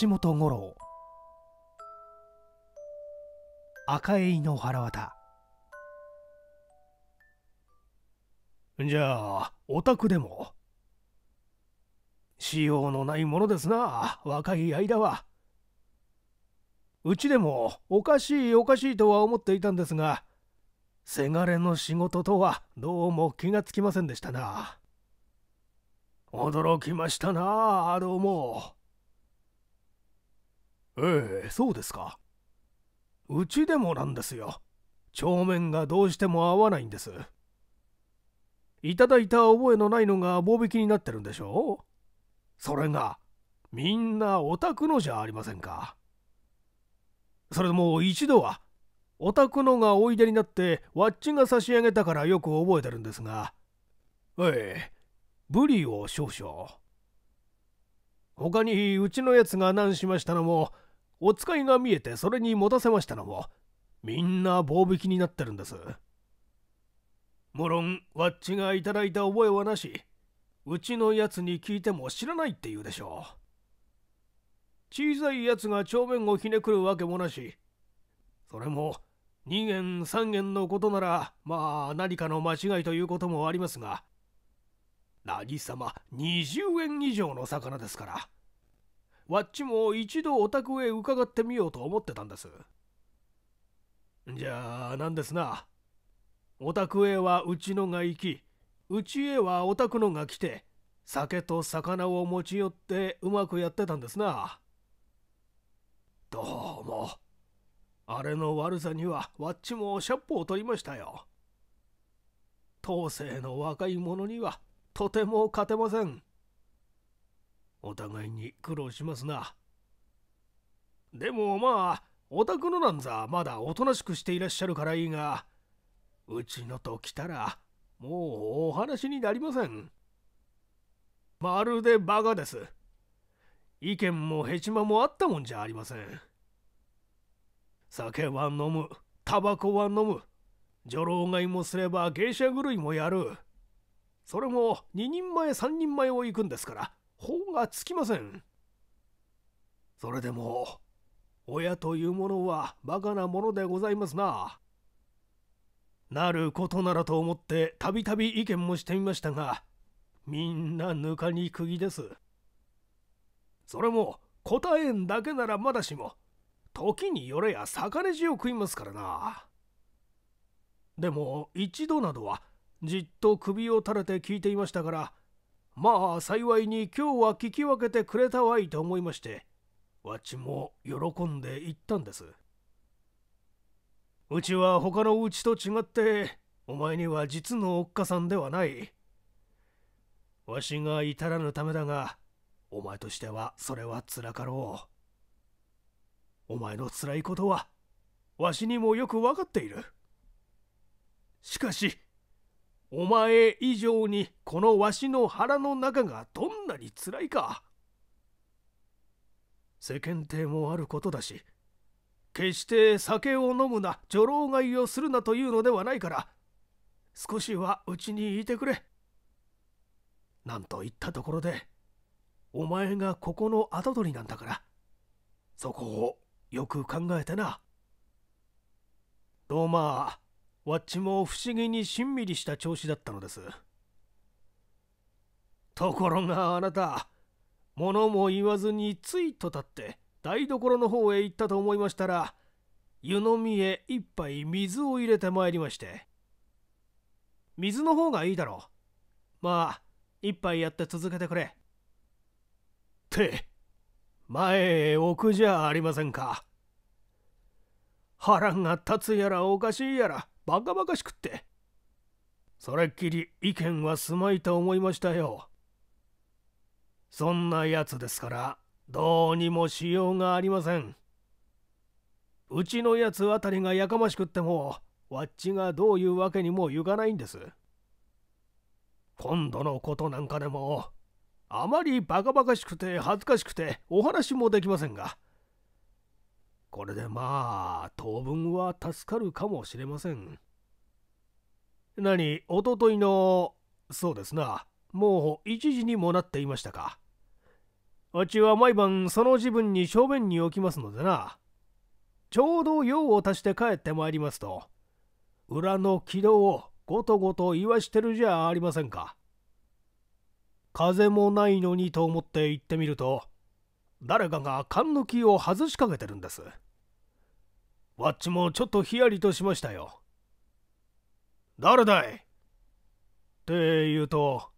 橋本五郎赤エの腹渡じゃあお宅でも仕様のないものですな若い間はうちでもおかしいおかしいとは思っていたんですがせがれの仕事とはどうも気がつきませんでしたな驚きましたなどうも。ええそうですかうちでもなんですよ帳面がどうしても合わないんですいただいた覚えのないのが棒引きになってるんでしょそれがみんなお宅のじゃありませんかそれとも一度はお宅のがおいでになってわっちが差し上げたからよく覚えてるんですがええブリを少々他にうちのやつが何しましたのもお使いが見えてそれに持たせましたのもみんな棒引きになってるんですもろんわっちがいただいた覚えはなしうちのやつに聞いても知らないって言うでしょう小さいやつが帳面をひねくるわけもなしそれも2元3元のことならまあ何かの間違いということもありますが何様20円以上の魚ですからわっちも一度お宅へ伺ってみようと思ってたんですじゃあなんですなお宅へはうちのが行きうちへはお宅のが来て酒と魚を持ち寄ってうまくやってたんですなどうもあれの悪さにはわっちもッポを取りましたよ当世の若い者にはとても勝てませんお互いに苦労しますなでもまあお宅のなんざまだおとなしくしていらっしゃるからいいがうちのと来たらもうお話になりませんまるでバカです意見もヘチマもあったもんじゃありません酒は飲むタバコは飲む女郎買いもすれば芸者狂いもやるそれも2人前3人前を行くんですから法がつきませんそれでも親というものはバカなものでございますななることならと思ってたびたび意見もしてみましたがみんなぬかに釘ですそれも答えんだけならまだしも時によれや逆ねじを食いますからなでも一度などはじっと首を垂れて聞いていましたからまあ幸いに今日は聞き分けてくれたわいと思いましてわっちも喜んで行ったんですうちは他のうちと違ってお前には実のおっかさんではないわしが至らぬためだがお前としてはそれはつらかろうお前のつらいことはわしにもよく分かっているしかしお前以上にこのわしの腹の中がどんなにつらいか世間体もあることだし決して酒を飲むな女郎買いをするなというのではないから少しはうちにいてくれなんと言ったところでお前がここの跡取りなんだからそこをよく考えてなどうまあわっちも不思議にしんみりした調子だったのですところがあなた物も言わずについと立って台所の方へ行ったと思いましたら湯飲みへ一杯水を入れてまいりまして水の方がいいだろうまあ一杯やって続けてくれって前へ置くじゃありませんか腹が立つやらおかしいやらバカバカしくってそれっきり意見はすまいと思いましたよそんなやつですからどうにもしようがありませんうちのやつあたりがやかましくってもわっちがどういうわけにもいかないんです今度のことなんかでもあまりバカバカしくて恥ずかしくてお話もできませんがこれでまあ、当分は助かるかもしれません。何、おとといの、そうですな、もう1時にもなっていましたか。うちは毎晩その時分に正面に置きますのでな。ちょうど用を足して帰ってまいりますと、裏の軌道をごとごと言わしてるじゃありませんか。風もないのにと思って行ってみると、誰かが缶の木を外しかけてるんですわっちもちょっとヒヤリとしましたよ誰だいって言うと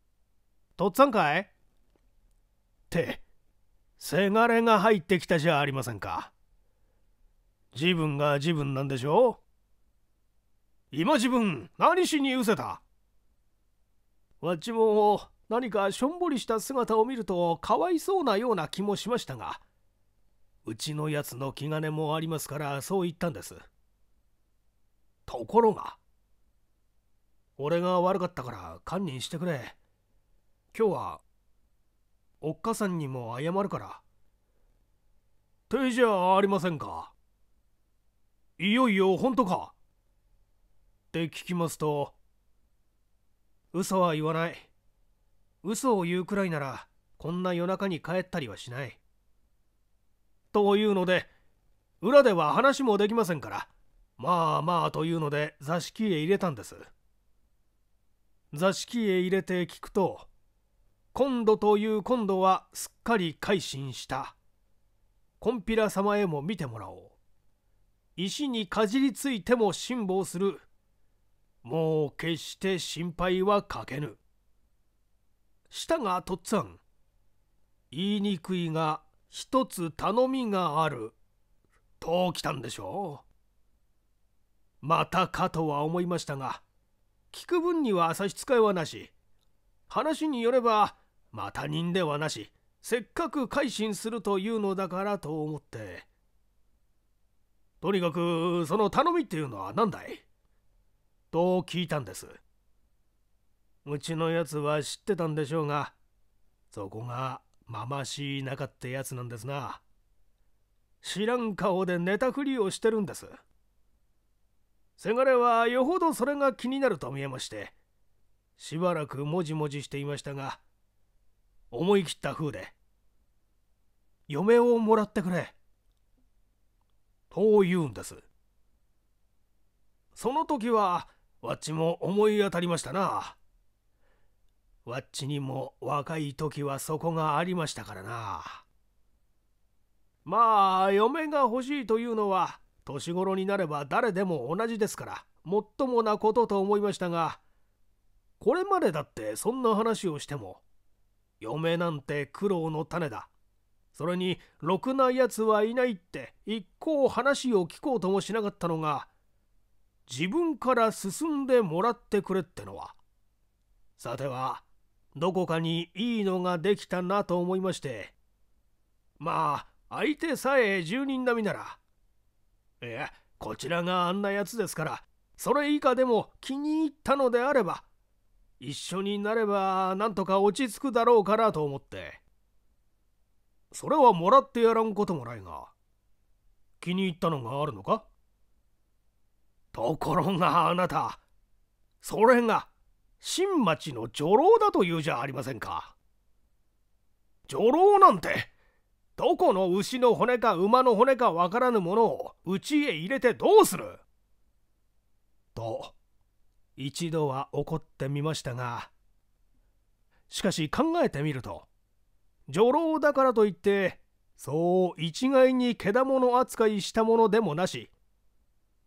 「とっつぁんかい?」ってせがれが入ってきたじゃありませんか自分が自分なんでしょ今自分何しにうせたわっちも何かしょんぼりした姿を見るとかわいそうなような気もしましたがうちのやつの気兼ねもありますからそう言ったんですところが俺が悪かったから堪忍してくれ今日はおっかさんにも謝るから手じゃありませんかいよいよ本当かって聞きますと嘘は言わない嘘を言うくらいならこんな夜中に帰ったりはしない。というので裏では話もできませんからまあまあというので座敷へ入れたんです座敷へ入れて聞くと今度という今度はすっかり改心したコンピラ様へも見てもらおう石にかじりついても辛抱するもう決して心配はかけぬ舌がとっつぁん言いにくいが一つ頼みがあると来たんでしょうまたかとは思いましたが聞く分には差し支えはなし話によればまた人ではなしせっかく改心するというのだからと思ってとにかくその頼みっていうのは何だいと聞いたんです。うちのやつは知ってたんでしょうがそこがまましい中ってやつなんですな知らん顔で寝たふりをしてるんですせがれはよほどそれが気になると見えましてしばらくもじもじしていましたが思い切った風で「嫁をもらってくれ」と言うんですその時はわっちも思い当たりましたなわっちにも若い時はそこがありましたからなまあ嫁が欲しいというのは年頃になれば誰でも同じですからもっともなことと思いましたがこれまでだってそんな話をしても嫁なんて苦労の種だそれにろくなやつはいないって一向話を聞こうともしなかったのが自分から進んでもらってくれってのはさてはどこかにいいのができたなと思いましてまあ相手さえ住人並みならいやこちらがあんなやつですからそれ以下でも気に入ったのであれば一緒になればなんとか落ち着くだろうからと思ってそれはもらってやらんこともないが気に入ったのがあるのかところがあなたそれが新町の女郎だというじゃありませんか女郎なんてどこの牛の骨か馬の骨かわからぬものを家へ入れてどうすると一度は怒ってみましたがしかし考えてみると女郎だからといってそう一概にけだもの扱いしたものでもなし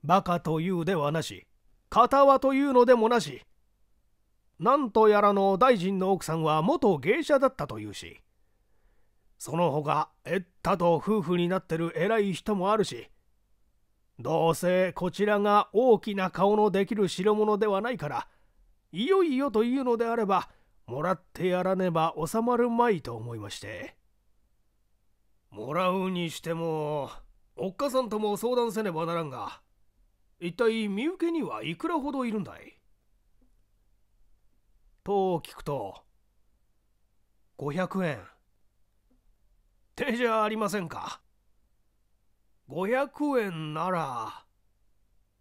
バカというではなし片輪というのでもなしなんとやらの大臣の奥さんは元芸者だったというしその他えったと夫婦になってる偉い人もあるしどうせこちらが大きな顔のできる代物ではないからいよいよというのであればもらってやらねば収まるまいと思いましてもらうにしてもおっかさんとも相談せねばならんが一体身請けにはいくらほどいるんだいと聞くと500円手じゃありませんか500円なら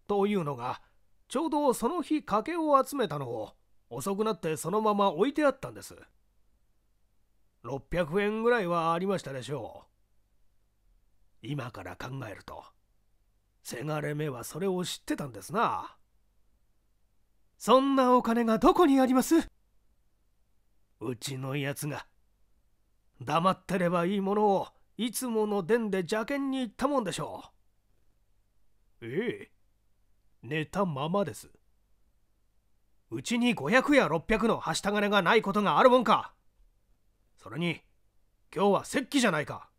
というのがちょうどその日賭けを集めたのを遅くなってそのまま置いてあったんです600円ぐらいはありましたでしょう今から考えるとせがれめはそれを知ってたんですなそんなお金がどこにありますうちのやつが黙ってればいいものをいつもの伝で邪険に言ったもんでしょうええ寝たままですうちに500や600のはした金がないことがあるもんかそれに今日は石器じゃないか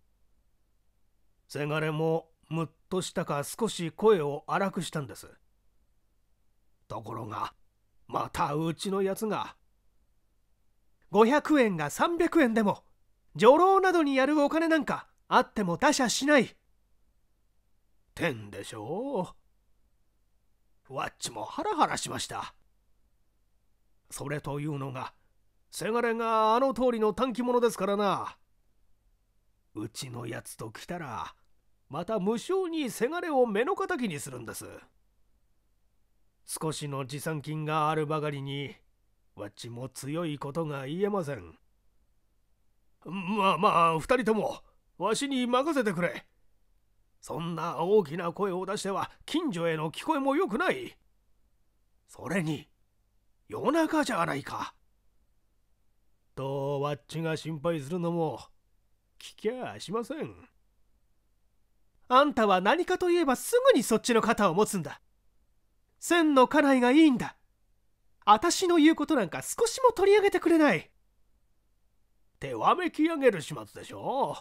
せがれもむっとしたか少し声を荒くしたんですところがまたうちのやつが500円が300円でも女郎などにやるお金なんかあっても他者しないてんでしょうわっちもハラハラしましたそれというのがせがれがあの通りの短期者ですからなうちのやつと来たらまた無性にせがれを目の敵にするんです少しの持参金があるばかりにわっちも強いことが言えませんまあまあ2人ともわしに任せてくれそんな大きな声を出しては近所への聞こえもよくないそれに夜中じゃないかとわっちが心配するのも聞きゃしませんあんたは何かといえばすぐにそっちの肩を持つんだ千の家内がいいんだ私の言うことなんか少しも取り上げてくれない手わめき上げる始末でしょ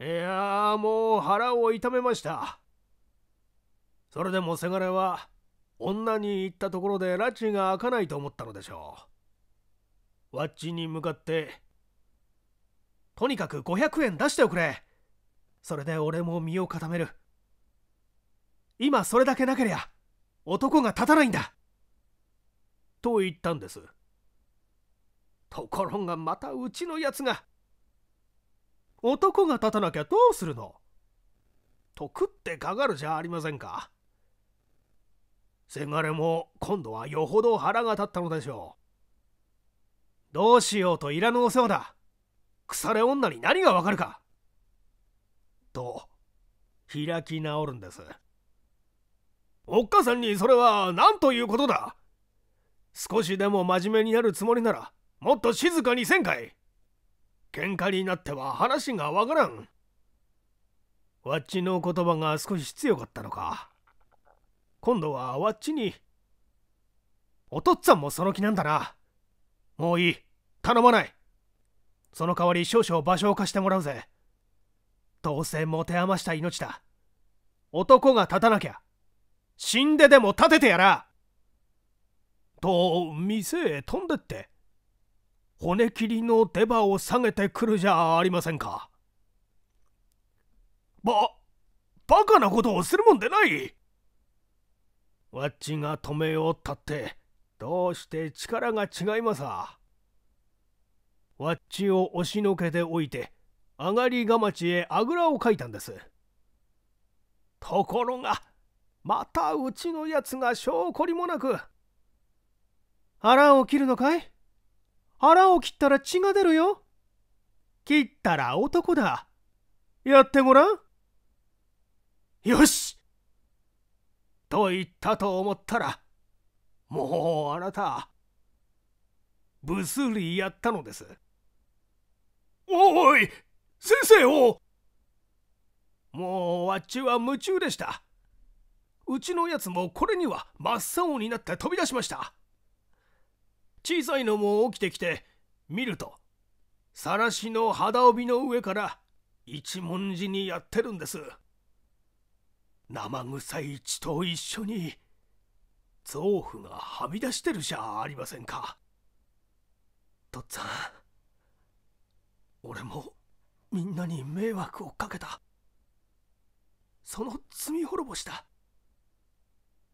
いやもう腹を痛めましたそれでもせがれは女に行ったところで拉致が開かないと思ったのでしょうわっちに向かって「とにかく500円出しておくれそれで俺も身を固める今それだけなけりゃ男が立たないんだと言ったんですところがまたうちのやつが男が立たなきゃどうするのと食ってかかるじゃありませんかせがれも今度はよほど腹が立ったのでしょうどうしようといらぬお世話だ腐れ女に何がわかるかと開き直るんですおっかさんにそれは何ということだ少しでも真面目になるつもりならもっと静かにせんかい喧嘩になっては話がわからんわっちの言葉が少し強かったのか今度はわっちにお父っつぁんもその気なんだなもういい頼まないその代わり少々場所を貸してもらうぜどうせ持て余した命だ男が立たなきゃ死んででも立ててやらと店へ飛んでって骨切りの出刃を下げてくるじゃありませんかばバカなことをするもんでないわっちが止めようったってどうして力が違いますわっちを押しのけておいて上がりがまちへあぐらをかいたんですところがまたうちのやつが証拠りもなく腹を切るのかい腹を切ったら血が出るよ。切ったら男だ。やってごらん。よしと言ったと思ったら、もうあなた、ブスリやったのです。おい先生をもうわっちは夢中でした。うちのやつもこれには真っ青になって飛び出しました。小さいのも起きてきて見るとさしの肌帯の上から一文字にやってるんです生臭い血と一緒に臓腑がはみ出してるじゃありませんかとっつぁん俺もみんなに迷惑をかけたその罪滅ぼした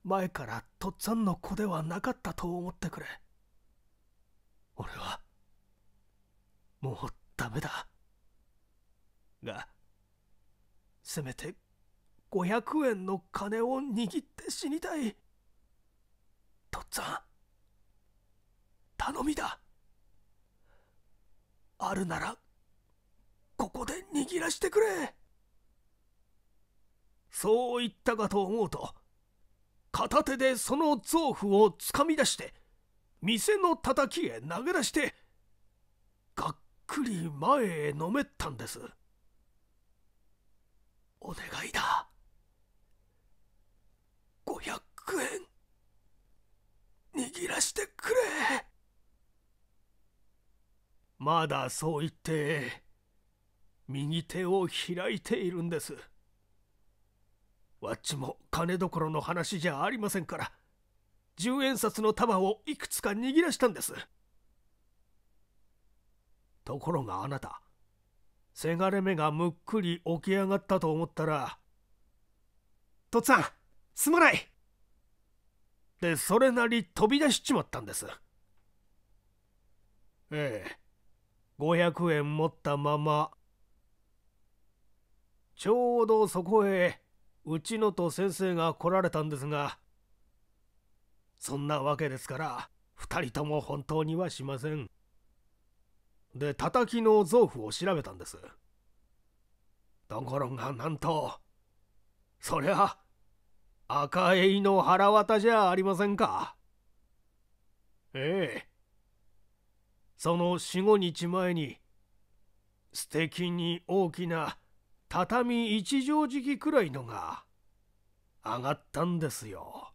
前からとっつぁんの子ではなかったと思ってくれ。俺はもうダメだがせめて500円の金を握って死にたいとっつぁん頼みだあるならここで握らしてくれそう言ったかと思うと片手でその臓腑をつかみ出して店のたたきへ投げ出してがっくり前へのめったんですお願いだ500円握らしてくれまだそう言って右手を開いているんですわっちも金どころの話じゃありませんから10円札の束をいくつか握らしたんですところがあなたせがれ目がむっくり起き上がったと思ったら「とっさんすまない!」でそれなり飛び出しちまったんですええ500円持ったままちょうどそこへうちのと先生が来られたんですがそんなわけですから2人とも本当にはしませんで叩きの臓腑を調べたんですところがなんとそりゃ赤えいの腹渡じゃありませんかええその45日前に素敵に大きな畳一畳敷きくらいのが上がったんですよ。